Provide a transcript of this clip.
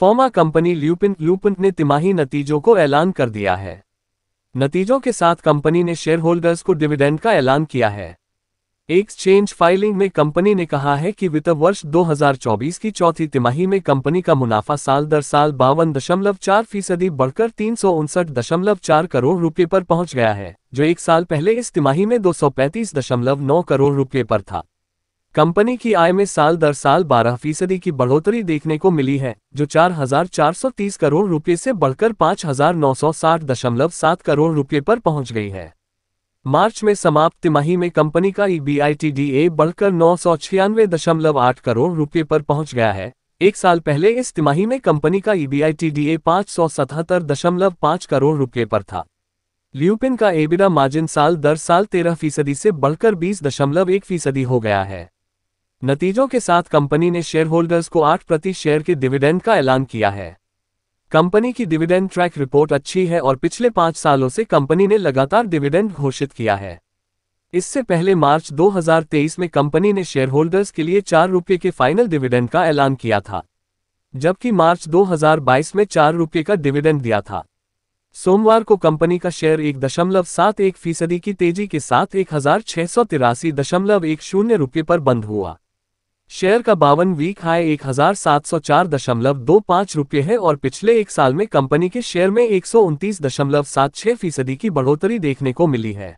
फॉर्मा company lupin lupin ने तिमाही नतीजों को ऐलान कर दिया है नतीजों के साथ कंपनी ने शेयर होल्डर्स को डिविडेंड का ऐलान किया है एक्सचेंज फाइलिंग में कंपनी ने कहा है कि वित्त वर्ष 2024 की चौथी तिमाही में कंपनी का मुनाफा साल दर साल बावन दशमलव चार फीसदी बढ़कर तीन सौ उनसठ दशमलव चार करोड़ रुपये पर पहुंच गया है जो एक साल पहले इस तिमाही में दो सौ पैंतीस दशमलव नौ करोड़ रुपये पर था कंपनी की आय में साल दर साल बारह फीसदी की बढ़ोतरी देखने को मिली है जो 4,430 करोड़ रुपए से बढ़कर 5,960.7 करोड़ रुपए पर पहुंच गई है मार्च में समाप्त तिमाही में कंपनी का ईबीआईटीडीए e बढ़कर नौ करोड़ रुपए पर पहुंच गया है एक साल पहले इस तिमाही में कंपनी का ईबीआईटीडीए e पाँच करोड़ रुपए पर था ल्यूपिन का एबिडा मार्जिन साल दर साल तेरह फीसदी से बढ़कर बीस दशमलव एक फीसदी हो गया है नतीजों के साथ कंपनी ने शेयर होल्डर्स को 8 प्रति शेयर के डिविडेंड का ऐलान किया है कंपनी की डिविडेंड ट्रैक रिपोर्ट अच्छी है और पिछले पांच सालों से कंपनी ने लगातार डिविडेंड घोषित किया है इससे पहले मार्च 2023 में कंपनी ने शेयर होल्डर्स के लिए चार रुपये के फाइनल डिविडेंड का ऐलान किया था जबकि मार्च 2022 में चार रुपये का डिविडेंड दिया था सोमवार को कंपनी का शेयर एक दशमलव सात एक फीसदी की तेजी के साथ एक हजार छह सौ तिरासी दशमलव एक शून्य रुपये पर बंद हुआ शेयर का बावन वीक हाई एक हजार सात सौ चार दशमलव दो पाँच रुपये है और पिछले एक साल में कंपनी के शेयर में एक सौ उनतीस दशमलव सात छह फीसदी की बढ़ोतरी देखने को मिली है